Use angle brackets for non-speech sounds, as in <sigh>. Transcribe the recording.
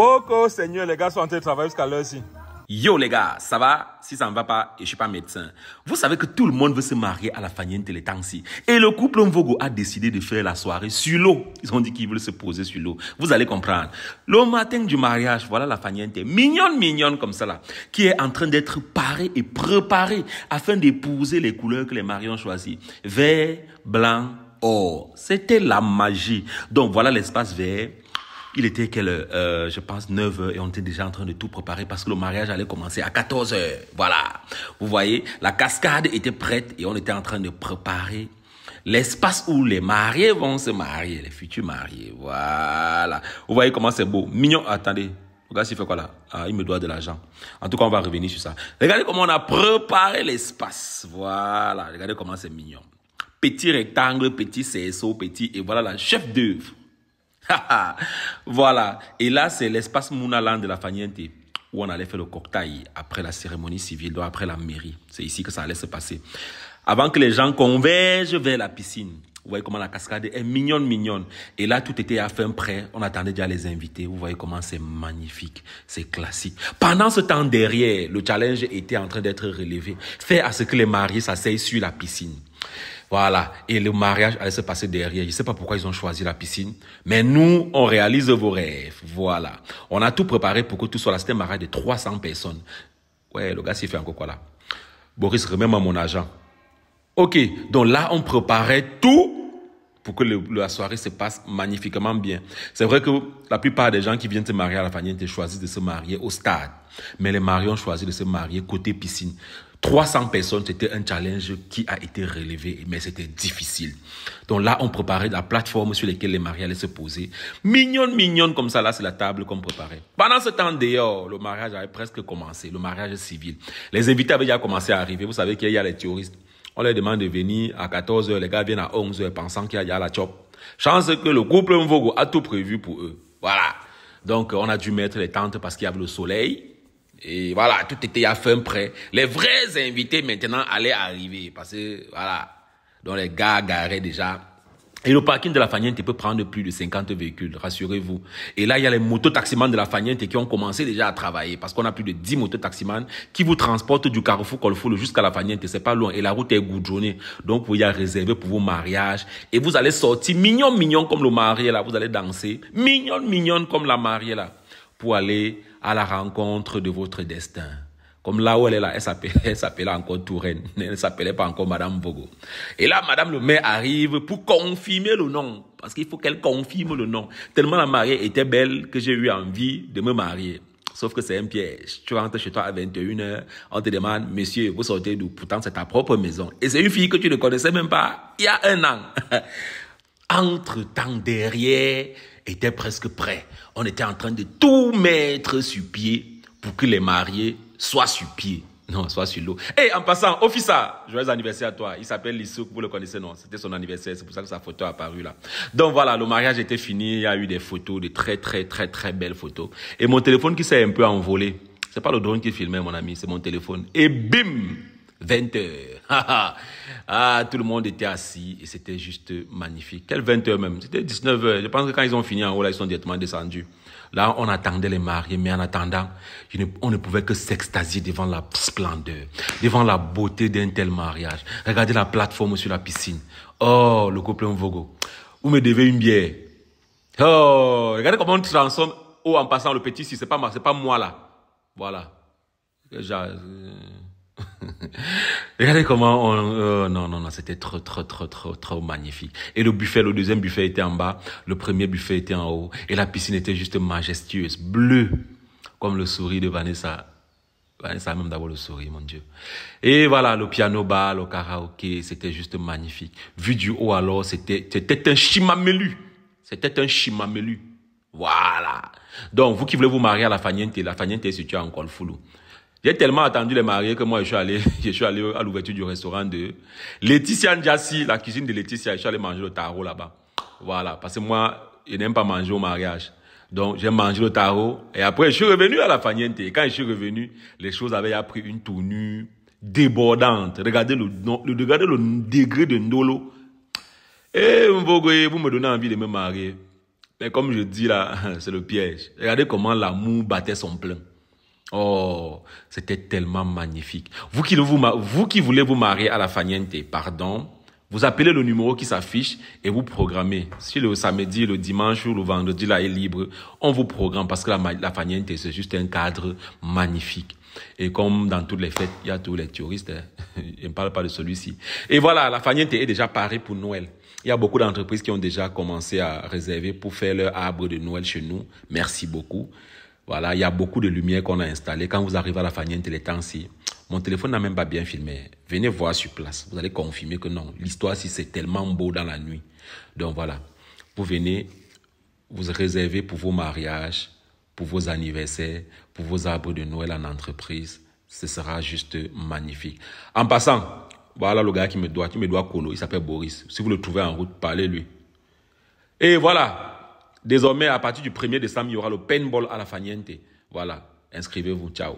Oh, Seigneur, les gars sont en train de travailler jusqu'à l'heure Yo les gars, ça va Si ça ne va pas, et je suis pas médecin. Vous savez que tout le monde veut se marier à la les temps-ci. Et le couple Mvogo a décidé de faire la soirée sur l'eau. Ils ont dit qu'ils veulent se poser sur l'eau. Vous allez comprendre. Le matin du mariage, voilà la Faniente, mignonne, mignonne comme ça là, qui est en train d'être parée et préparée afin d'épouser les couleurs que les mariés ont choisies. Vert, blanc, or. C'était la magie. Donc voilà l'espace vert il était quelle euh, Je pense 9 heures et on était déjà en train de tout préparer parce que le mariage allait commencer à 14 h Voilà. Vous voyez, la cascade était prête et on était en train de préparer l'espace où les mariés vont se marier, les futurs mariés. Voilà. Vous voyez comment c'est beau. Mignon. Attendez. Regarde, s'il fait quoi là ah, Il me doit de l'argent. En tout cas, on va revenir sur ça. Regardez comment on a préparé l'espace. Voilà. Regardez comment c'est mignon. Petit rectangle, petit CSO, petit. Et voilà la chef d'œuvre. <laughs> voilà. Et là, c'est l'espace Mounaland de la Faniente où on allait faire le cocktail après la cérémonie civile, donc après la mairie. C'est ici que ça allait se passer. Avant que les gens convergent vers la piscine. Vous voyez comment la cascade est mignonne, mignonne. Et là, tout était à fin prêt. On attendait déjà les invités. Vous voyez comment c'est magnifique. C'est classique. Pendant ce temps derrière, le challenge était en train d'être relevé. fait à ce que les mariés s'asseyent sur la piscine. Voilà. Et le mariage allait se passer derrière. Je ne sais pas pourquoi ils ont choisi la piscine. Mais nous, on réalise vos rêves. Voilà. On a tout préparé pour que tout soit là. C'était un mariage de 300 personnes. Ouais, le gars s'est fait encore quoi là Boris, remets-moi mon agent. Ok. Donc là, on préparait tout pour que la soirée se passe magnifiquement bien. C'est vrai que la plupart des gens qui viennent se marier à la ont choisi de se marier au stade. Mais les mariés ont choisi de se marier côté piscine. 300 personnes, c'était un challenge qui a été relevé, mais c'était difficile. Donc là, on préparait la plateforme sur laquelle les mariés allaient se poser. Mignonne, mignonne, comme ça, là, c'est la table qu'on préparait. Pendant ce temps dehors, le mariage avait presque commencé, le mariage civil. Les invités avaient déjà commencé à arriver. Vous savez qu'il y a les touristes. On leur demande de venir à 14h, les gars viennent à 11h pensant qu'il y a la chop. Chance que le couple Mvogo a tout prévu pour eux. Voilà. Donc, on a dû mettre les tentes parce qu'il y avait le soleil. Et voilà, tout était à fin prêt. Les vrais invités maintenant allaient arriver parce que, voilà. Donc, les gars garaient déjà et le parking de la Fagnente peut prendre plus de 50 véhicules, rassurez-vous. Et là, il y a les mototaximans de la Fagnente qui ont commencé déjà à travailler parce qu'on a plus de 10 mototaximans qui vous transportent du carrefour Colfoul jusqu'à la Fagnente. C'est pas loin et la route est goudronnée. Donc, vous y a réservé pour vos mariages et vous allez sortir mignon, mignon comme le marié là. Vous allez danser mignon, mignon comme la mariée là pour aller à la rencontre de votre destin. Comme là où elle est là, <laughs> elle s'appelait encore Touraine. Elle ne s'appelait pas encore Madame Vogo. Et là, Madame le maire arrive pour confirmer le nom. Parce qu'il faut qu'elle confirme le nom. Tellement la mariée était belle que j'ai eu envie de me marier. Sauf que c'est un piège. Tu rentres chez toi à 21h, on te demande, monsieur, vous sortez d'où Pourtant, c'est ta propre maison. Et c'est une fille que tu ne connaissais même pas il y a un an. <laughs> Entre-temps, derrière, était presque prêt. On était en train de tout mettre sur pied pour que les mariés Soit sur pied. Non, soit sur l'eau. Et eh, en passant, Officer, joyeux anniversaire à toi. Il s'appelle Lissouk, vous le connaissez, non C'était son anniversaire, c'est pour ça que sa photo a apparue là. Donc voilà, le mariage était fini, il y a eu des photos, des très très très très belles photos. Et mon téléphone qui s'est un peu envolé, c'est pas le drone qui filmait mon ami, c'est mon téléphone. Et bim 20 heures. <laughs> Ah, ah. ah, tout le monde était assis et c'était juste magnifique. Quelle 20 heures même C'était 19 heures. Je pense que quand ils ont fini en haut, là, ils sont directement descendus. Là, on attendait les mariés, mais en attendant, on ne pouvait que s'extasier devant la splendeur, devant la beauté d'un tel mariage. Regardez la plateforme sur la piscine. Oh, le couple en Vogo. Vous me devez une bière. Oh, regardez comment on transforme. Oh, en passant le petit, si c'est pas, pas moi là. Voilà. J'ai... Euh, <laughs> Regardez comment on... Euh, non, non, non, c'était trop, trop, trop, trop, trop magnifique. Et le buffet, le deuxième buffet était en bas, le premier buffet était en haut, et la piscine était juste majestueuse, bleue, comme le sourire de Vanessa. Vanessa a même d'abord le sourire, mon Dieu. Et voilà, le piano bas le karaoké, c'était juste magnifique. Vu du haut alors, c'était, c'était un chimamelu. C'était un chimamelu. Voilà. Donc, vous qui voulez vous marier à la Fagnente, la Fagnente est située en Colfoulou j'ai tellement attendu les mariés que moi, je suis allé, <laughs> je suis allé à l'ouverture du restaurant de Laetitia Njassi, la cuisine de Laetitia. Je suis allé manger le tarot là-bas. Voilà. Parce que moi, je n'aime pas manger au mariage. Donc, j'ai mangé le tarot. Et après, je suis revenu à la Faniente. Et quand je suis revenu, les choses avaient pris une tournure débordante. Regardez le, le, regardez le degré de Ndolo. Et eh, vous me donnez envie de me marier. Mais comme je dis là, <laughs> c'est le piège. Regardez comment l'amour battait son plein. Oh, c'était tellement magnifique. Vous qui, vous, vous qui voulez vous marier à la Faniente, pardon, vous appelez le numéro qui s'affiche et vous programmez. Si le samedi, le dimanche ou le vendredi, là, est libre, on vous programme parce que la, la c'est juste un cadre magnifique. Et comme dans toutes les fêtes, il y a tous les touristes. Hein. <laughs> Je ne parle pas de celui-ci. Et voilà, la Faniente est déjà parée pour Noël. Il y a beaucoup d'entreprises qui ont déjà commencé à réserver pour faire leur arbre de Noël chez nous. Merci beaucoup. Voilà, il y a beaucoup de lumière qu'on a installée. Quand vous arrivez à la Faniente, les temps-ci, mon téléphone n'a même pas bien filmé. Venez voir sur place. Vous allez confirmer que non. L'histoire, si c'est tellement beau dans la nuit. Donc voilà. Vous venez, vous réserver pour vos mariages, pour vos anniversaires, pour vos arbres de Noël en entreprise. Ce sera juste magnifique. En passant, voilà le gars qui me doit. qui me doit Colo. Il s'appelle Boris. Si vous le trouvez en route, parlez-lui. Et voilà. Désormais, à partir du 1er décembre, il y aura le paintball à la Faniente. Voilà, inscrivez-vous. Ciao.